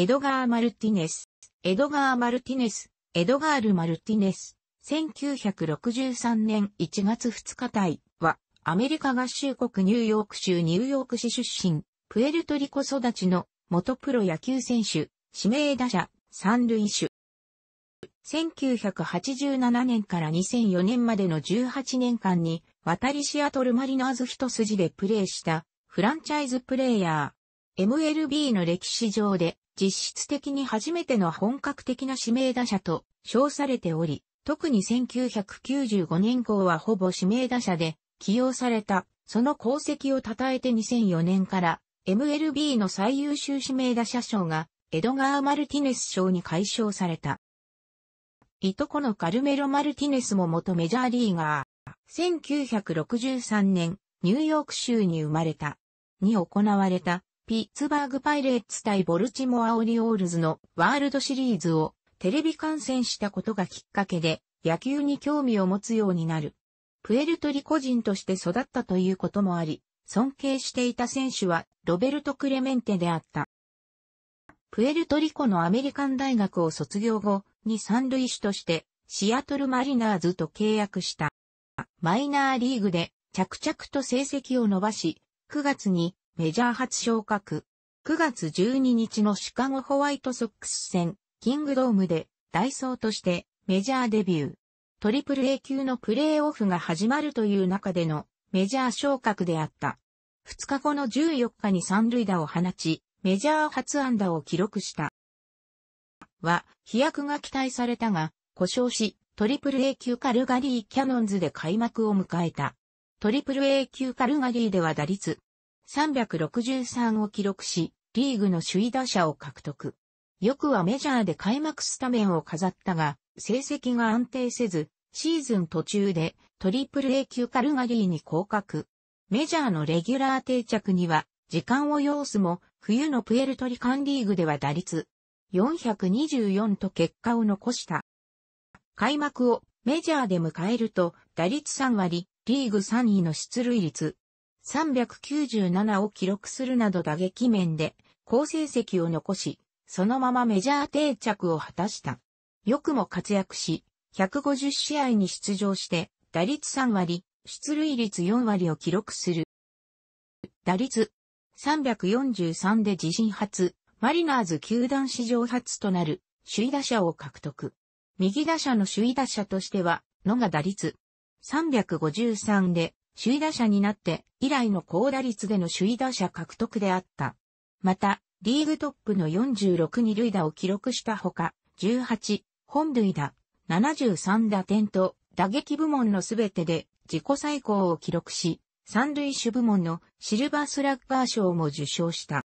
エドガー・マルティネス、エドガー・マルティネス、エドガール・マルティネス、1963年1月2日体は、アメリカ合衆国ニューヨーク州ニューヨーク市出身、プエルトリコ育ちの元プロ野球選手、指名打者、三塁手。1987年から2004年までの18年間に、渡りシアトルマリナーズ一筋でプレーした、フランチャイズプレイヤー。MLB の歴史上で実質的に初めての本格的な指名打者と称されており、特に1995年号はほぼ指名打者で起用された、その功績を称えて2004年から MLB の最優秀指名打者賞がエドガー・マルティネス賞に解消された。いとこのカルメロ・マルティネスも元メジャーリーガー。1963年、ニューヨーク州に生まれた。に行われたピッツバーグパイレーツ対ボルチモアオリオールズのワールドシリーズをテレビ観戦したことがきっかけで野球に興味を持つようになる。プエルトリコ人として育ったということもあり、尊敬していた選手はロベルト・クレメンテであった。プエルトリコのアメリカン大学を卒業後に三塁手としてシアトルマリナーズと契約した。マイナーリーグで着々と成績を伸ばし、9月にメジャー初昇格。9月12日のシカゴホワイトソックス戦、キングドームで、ダイソーとしてメジャーデビュー。トリプル A 級のプレーオフが始まるという中でのメジャー昇格であった。2日後の14日に三塁打を放ち、メジャー初安打を記録した。は、飛躍が期待されたが、故障し、トリプル A 級カルガリーキャノンズで開幕を迎えた。トリプル A 級カルガリーでは打率363を記録し、リーグの首位打者を獲得。よくはメジャーで開幕スタメンを飾ったが、成績が安定せず、シーズン途中でトリプル A 級カルガリーに降格。メジャーのレギュラー定着には時間を要すも冬のプエルトリカンリーグでは打率424と結果を残した。開幕をメジャーで迎えると打率3割、リーグ3位の出塁率397を記録するなど打撃面で好成績を残し、そのままメジャー定着を果たした。よくも活躍し、150試合に出場して、打率3割、出塁率4割を記録する。打率343で自身初、マリナーズ球団史上初となる首位打者を獲得。右打者の首位打者としては、野が打率353で首位打者になって以来の高打率での首位打者獲得であった。また、リーグトップの46二塁打を記録したほか、18、本塁打、73打点と、打撃部門のすべてで自己最高を記録し、三塁手部門のシルバースラッガー賞も受賞した。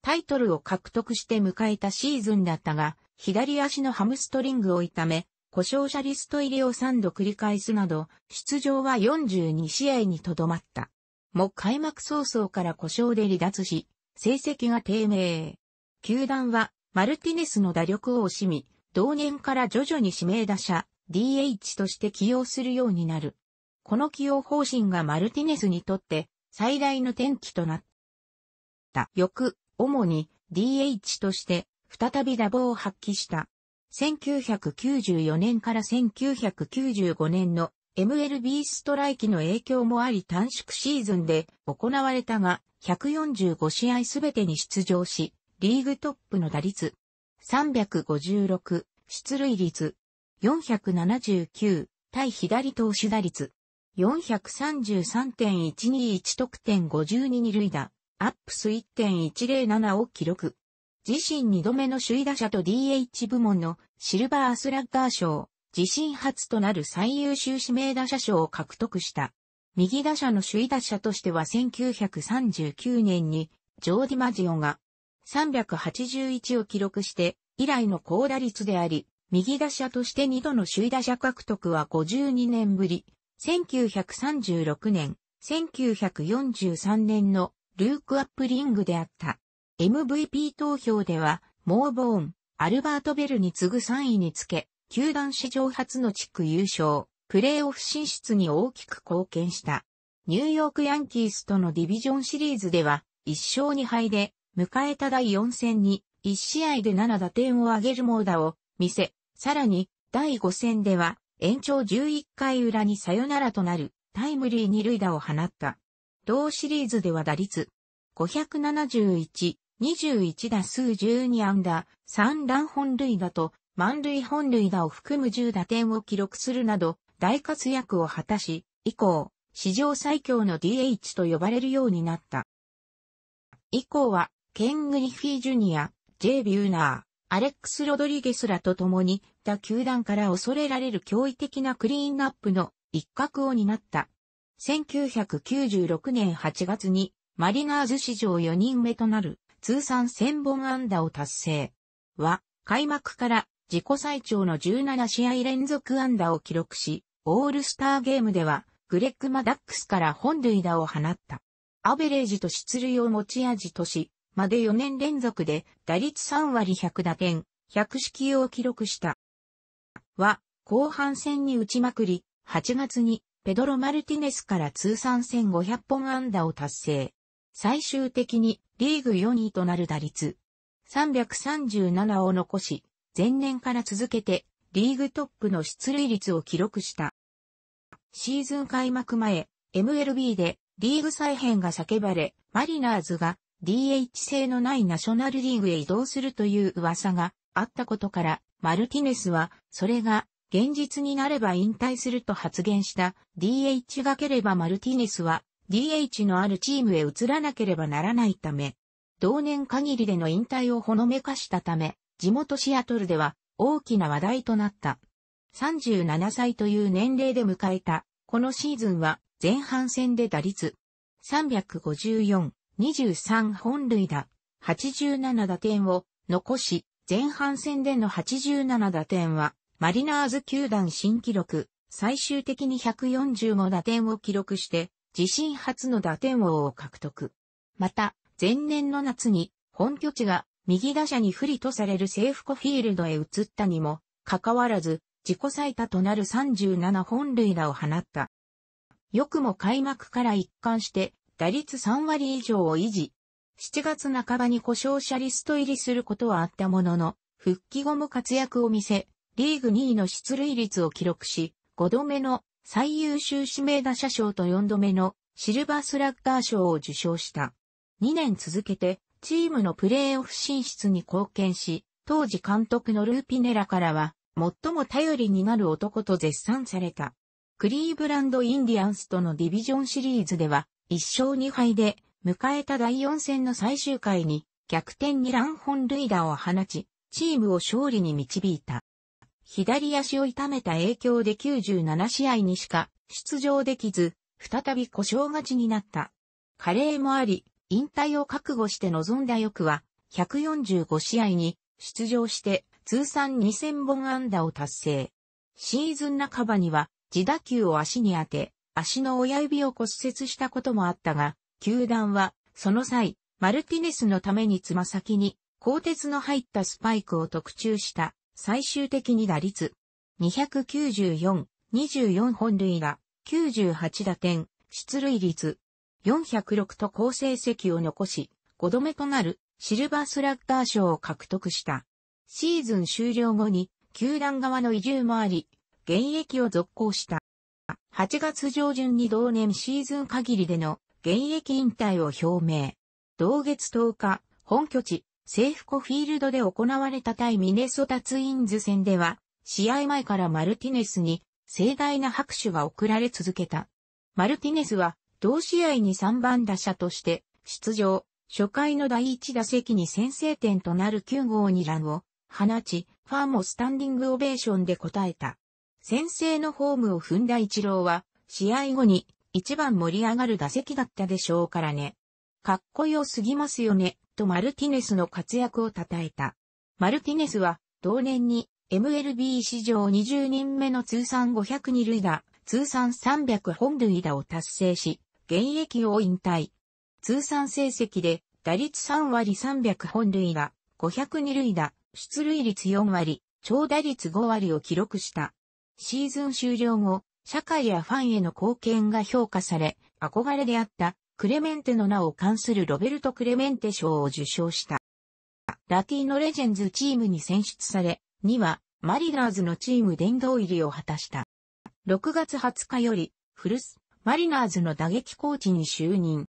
タイトルを獲得して迎えたシーズンだったが、左足のハムストリングを痛め、故障者リスト入りを3度繰り返すなど、出場は42試合にとどまった。も開幕早々から故障で離脱し、成績が低迷。球団は、マルティネスの打力を惜しみ、同年から徐々に指名打者、DH として起用するようになる。この起用方針がマルティネスにとって最大の転機となった。翌、主に DH として再び打棒を発揮した。1994年から1995年の MLB ストライキの影響もあり短縮シーズンで行われたが、145試合すべてに出場し、リーグトップの打率、356、出塁率、479、対左投手打率、433.121得点52二塁打、アップス1.107を記録。自身2度目の首位打者と DH 部門のシルバースラッガー賞、自身初となる最優秀指名打者賞を獲得した。右打者の首位打者としては1939年にジョーディマジオが381を記録して以来の高打率であり、右打者として2度の首位打者獲得は52年ぶり、1936年、1943年のルークアップリングであった。MVP 投票では、モーボーン、アルバート・ベルに次ぐ3位につけ、球団史上初の地区優勝、プレーオフ進出に大きく貢献した。ニューヨークヤンキースとのディビジョンシリーズでは、1勝2敗で、迎えた第4戦に、1試合で7打点を挙げるモーダを見せ、さらに、第5戦では、延長11回裏にサヨナラとなるタイムリー二塁打を放った。同シリーズでは打率571、21打数12安打、3乱本塁打と満塁本塁打を含む10打点を記録するなど大活躍を果たし、以降、史上最強の DH と呼ばれるようになった。以降は、ケン・グリフィー・ジュニア、J・ ビューナー、アレックス・ロドリゲスらと共に、他球団から恐れられる驚異的なクリーンアップの一角を担った。1996年8月に、マリナーズ史上4人目となる通算1000本安打を達成。は、開幕から自己最長の17試合連続安打を記録し、オールスターゲームでは、グレッグ・マダックスから本塁打を放った。アベレージと出塁を持ち味とし、まで4年連続で打率3割100打点、100式を記録した。は、後半戦に打ちまくり、8月にペドロ・マルティネスから通算1500本安打を達成。最終的にリーグ4位となる打率337を残し、前年から続けてリーグトップの出塁率を記録した。シーズン開幕前、MLB でリーグ再編が叫ばれ、マリナーズが DH 制のないナショナルリーグへ移動するという噂があったことから、マルティネスはそれが現実になれば引退すると発言した DH がければマルティネスは DH のあるチームへ移らなければならないため、同年限りでの引退をほのめかしたため、地元シアトルでは大きな話題となった。37歳という年齢で迎えた、このシーズンは前半戦で打率354、23本塁打、87打点を残し、前半戦での87打点は、マリナーズ球団新記録、最終的に145打点を記録して、自身初の打点王を獲得。また、前年の夏に本拠地が右打者に不利とされるセーフコフィールドへ移ったにも、かかわらず、自己最多となる37本塁打を放った。よくも開幕から一貫して、打率3割以上を維持。7月半ばに故障者リスト入りすることはあったものの、復帰後も活躍を見せ、リーグ2位の出塁率を記録し、5度目の最優秀指名打者賞と4度目のシルバースラッガー賞を受賞した。2年続けてチームのプレーオフ進出に貢献し、当時監督のルーピネラからは最も頼りになる男と絶賛された。クリーブランドインディアンスとのディビジョンシリーズでは1勝2敗で迎えた第4戦の最終回に逆転にランホン塁打を放ち、チームを勝利に導いた。左足を痛めた影響で97試合にしか出場できず、再び故障勝ちになった。加齢もあり、引退を覚悟して臨んだ翌は、145試合に出場して通算2000本安打を達成。シーズン半ばには自打球を足に当て、足の親指を骨折したこともあったが、球団はその際、マルティネスのためにつま先に鋼鉄の入ったスパイクを特注した最終的に打率294、24本塁打、98打点、出塁率406と好成績を残し、5度目となるシルバースラッガー賞を獲得した。シーズン終了後に、球団側の移住もあり、現役を続行した。8月上旬に同年シーズン限りでの現役引退を表明。同月10日、本拠地、セーフコフィールドで行われた対ミネソタツインズ戦では、試合前からマルティネスに盛大な拍手が送られ続けた。マルティネスは、同試合に3番打者として出場、初回の第1打席に先制点となる9号2ランを放ち、ファンもスタンディングオベーションで応えた。先制のホームを踏んだ一郎は、試合後に一番盛り上がる打席だったでしょうからね。かっこよすぎますよね。ト・マルティネスの活躍を称えた。マルティネスは、同年に MLB 史上20人目の通算5 0 2二塁打、通算300本塁打を達成し、現役を引退。通算成績で、打率3割300本塁打、5 0 2二塁打、出塁率4割、長打率5割を記録した。シーズン終了後、社会やファンへの貢献が評価され、憧れであったクレメンテの名を冠するロベルト・クレメンテ賞を受賞した。ラティーノレジェンズチームに選出され、2はマリナーズのチーム殿堂入りを果たした。6月20日より、フルス、マリナーズの打撃コーチに就任。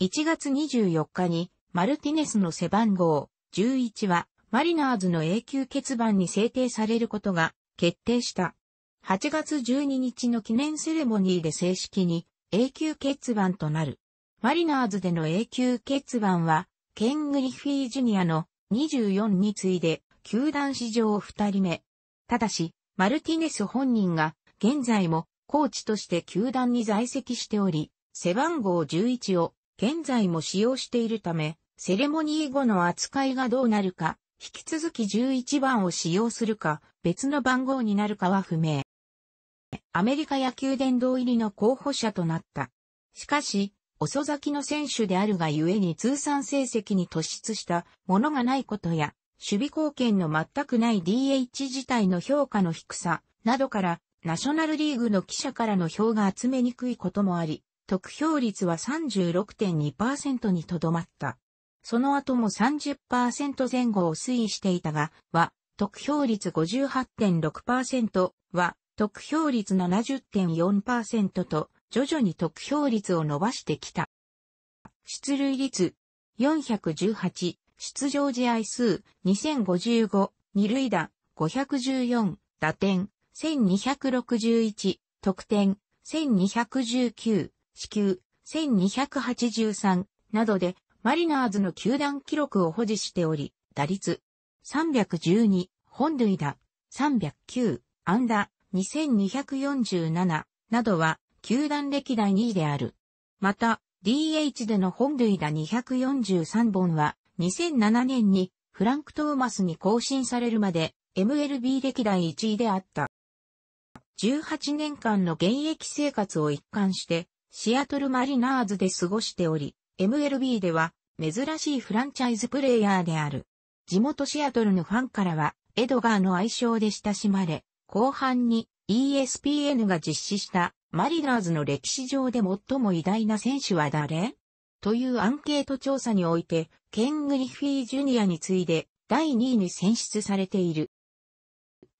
1月24日に、マルティネスの背番号11は、マリナーズの永久欠番に制定されることが決定した。8月12日の記念セレモニーで正式に永久欠番となる。マリナーズでの永久欠番は、ケン・グリフィー・ジュニアの24に次いで、球団史上2人目。ただし、マルティネス本人が、現在も、コーチとして球団に在籍しており、背番号11を、現在も使用しているため、セレモニー後の扱いがどうなるか、引き続き11番を使用するか、別の番号になるかは不明。アメリカ野球殿堂入りの候補者となった。しかし、遅咲きの選手であるがゆえに通算成績に突出したものがないことや、守備貢献の全くない DH 自体の評価の低さなどから、ナショナルリーグの記者からの票が集めにくいこともあり、得票率は36.2%にとどまった。その後も30%前後を推移していたが、は、得票率58.6%は、得票率70.4%と、徐々に得票率を伸ばしてきた。出塁率418、出場試合数2055、二塁打514、打点1261、得点1219、支給1283などでマリナーズの球団記録を保持しており、打率312、本塁打309、安打2247などは球団歴代2位である。また、DH での本塁打243本は、2007年にフランク・トーマスに更新されるまで、MLB 歴代1位であった。18年間の現役生活を一貫して、シアトルマリナーズで過ごしており、MLB では珍しいフランチャイズプレイヤーである。地元シアトルのファンからは、エドガーの愛称で親しまれ、後半に ESPN が実施したマリナーズの歴史上で最も偉大な選手は誰というアンケート調査において、ケン・グリフィー・ジュニアに次いで第2位に選出されている。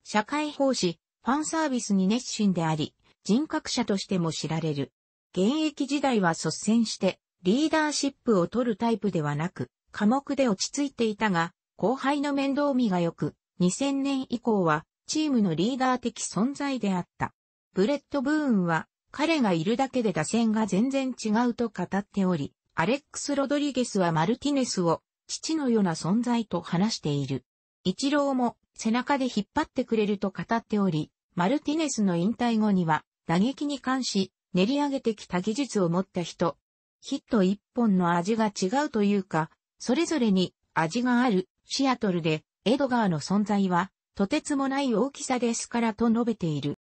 社会奉仕、ファンサービスに熱心であり、人格者としても知られる。現役時代は率先してリーダーシップを取るタイプではなく、科目で落ち着いていたが、後輩の面倒見が良く、2000年以降はチームのリーダー的存在であった。ブレット・ブーンは、彼がいるだけで打線が全然違うと語っており、アレックス・ロドリゲスはマルティネスを父のような存在と話している。イチローも背中で引っ張ってくれると語っており、マルティネスの引退後には打撃に関し練り上げてきた技術を持った人。ヒット一本の味が違うというか、それぞれに味があるシアトルでエドガーの存在はとてつもない大きさですからと述べている。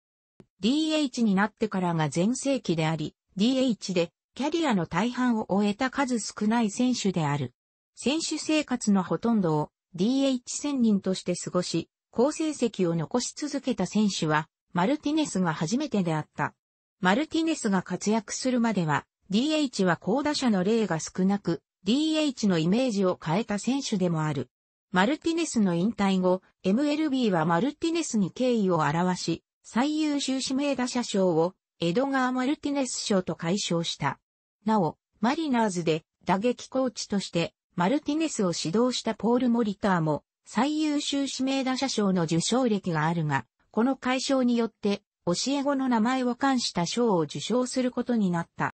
DH になってからが全盛期であり、DH でキャリアの大半を終えた数少ない選手である。選手生活のほとんどを DH 専任として過ごし、好成績を残し続けた選手は、マルティネスが初めてであった。マルティネスが活躍するまでは、DH は高打者の例が少なく、DH のイメージを変えた選手でもある。マルティネスの引退後、MLB はマルティネスに敬意を表し、最優秀指名打者賞をエドガー・マルティネス賞と解消した。なお、マリナーズで打撃コーチとしてマルティネスを指導したポール・モリターも最優秀指名打者賞の受賞歴があるが、この解消によって教え子の名前を冠した賞を受賞することになった。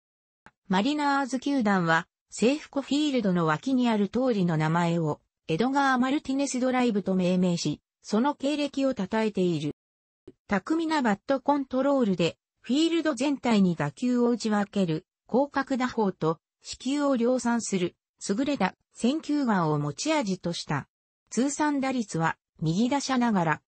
マリナーズ球団は制服フィールドの脇にある通りの名前をエドガー・マルティネスドライブと命名し、その経歴を称えている。巧みなバットコントロールで、フィールド全体に打球を打ち分ける、広角打法と、死球を量産する、優れた選球眼を持ち味とした。通算打率は、右打者ながら、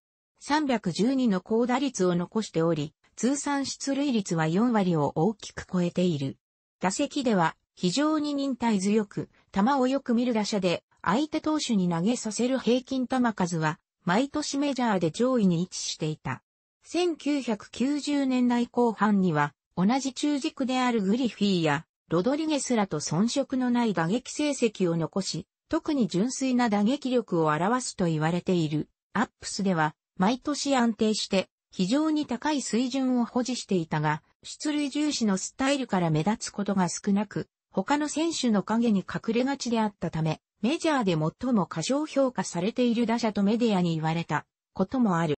312の高打率を残しており、通算出塁率は4割を大きく超えている。打席では、非常に忍耐強く、球をよく見る打者で、相手投手に投げさせる平均球数は、毎年メジャーで上位に位置していた。1990年代後半には、同じ中軸であるグリフィーや、ロドリゲスらと遜色のない打撃成績を残し、特に純粋な打撃力を表すと言われている、アップスでは、毎年安定して、非常に高い水準を保持していたが、出塁重視のスタイルから目立つことが少なく、他の選手の影に隠れがちであったため、メジャーで最も過小評価されている打者とメディアに言われたこともある。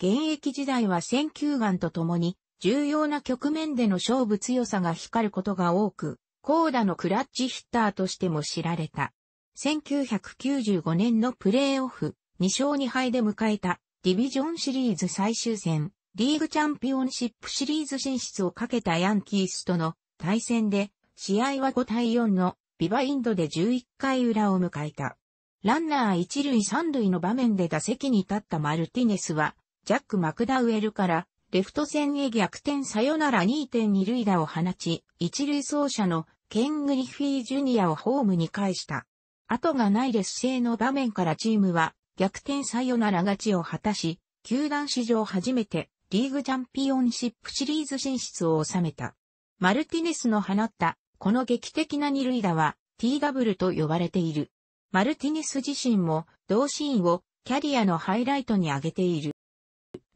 現役時代は選球眼とともに、重要な局面での勝負強さが光ることが多く、高打のクラッチヒッターとしても知られた。1995年のプレーオフ、2勝2敗で迎えたディビジョンシリーズ最終戦、リーグチャンピオンシップシリーズ進出をかけたヤンキースとの対戦で、試合は5対4のビバインドで11回裏を迎えた。ランナー1塁3塁の場面で打席に立ったマルティネスは、ジャック・マクダウエルから、レフト線へ逆転サヨナラ2.2塁打を放ち、一塁走者のケン・グリフィー・ジュニアをホームに返した。後がない劣勢の場面からチームは逆転サヨナラ勝ちを果たし、球団史上初めてリーグチャンピオンシップシリーズ進出を収めた。マルティネスの放ったこの劇的な二塁打は TW と呼ばれている。マルティネス自身も同シーンをキャリアのハイライトに挙げている。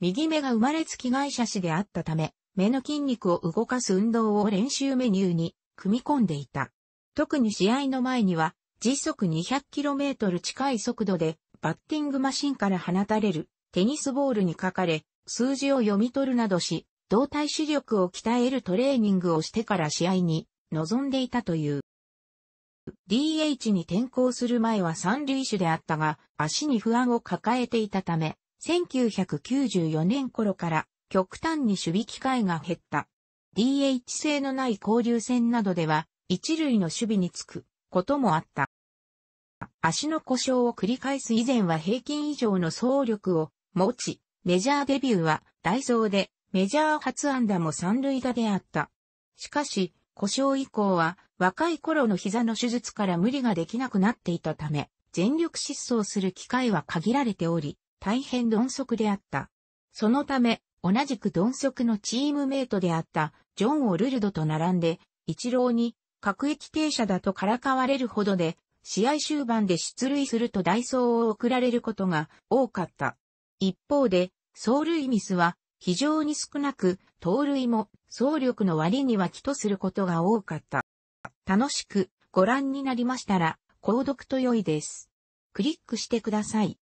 右目が生まれつき外車視であったため、目の筋肉を動かす運動を練習メニューに組み込んでいた。特に試合の前には、時速 200km 近い速度で、バッティングマシンから放たれるテニスボールに書かれ、数字を読み取るなどし、動体視力を鍛えるトレーニングをしてから試合に臨んでいたという。DH に転向する前は三塁手であったが、足に不安を抱えていたため、1994年頃から極端に守備機会が減った。DH 制のない交流戦などでは、一塁の守備につくこともあった。足の故障を繰り返す以前は平均以上の走力を持ち、メジャーデビューはダイソーでメジャー初安打も三塁打であった。しかし、故障以降は若い頃の膝の手術から無理ができなくなっていたため、全力疾走する機会は限られており、大変鈍足であった。そのため、同じく鈍足のチームメイトであったジョン・オルルドと並んで、一郎に各駅停車だとからかわれるほどで、試合終盤で出塁するとダイソーを送られることが多かった。一方で、走塁ミスは非常に少なく、盗塁も走力の割には帰とすることが多かった。楽しくご覧になりましたら、購読と良いです。クリックしてください。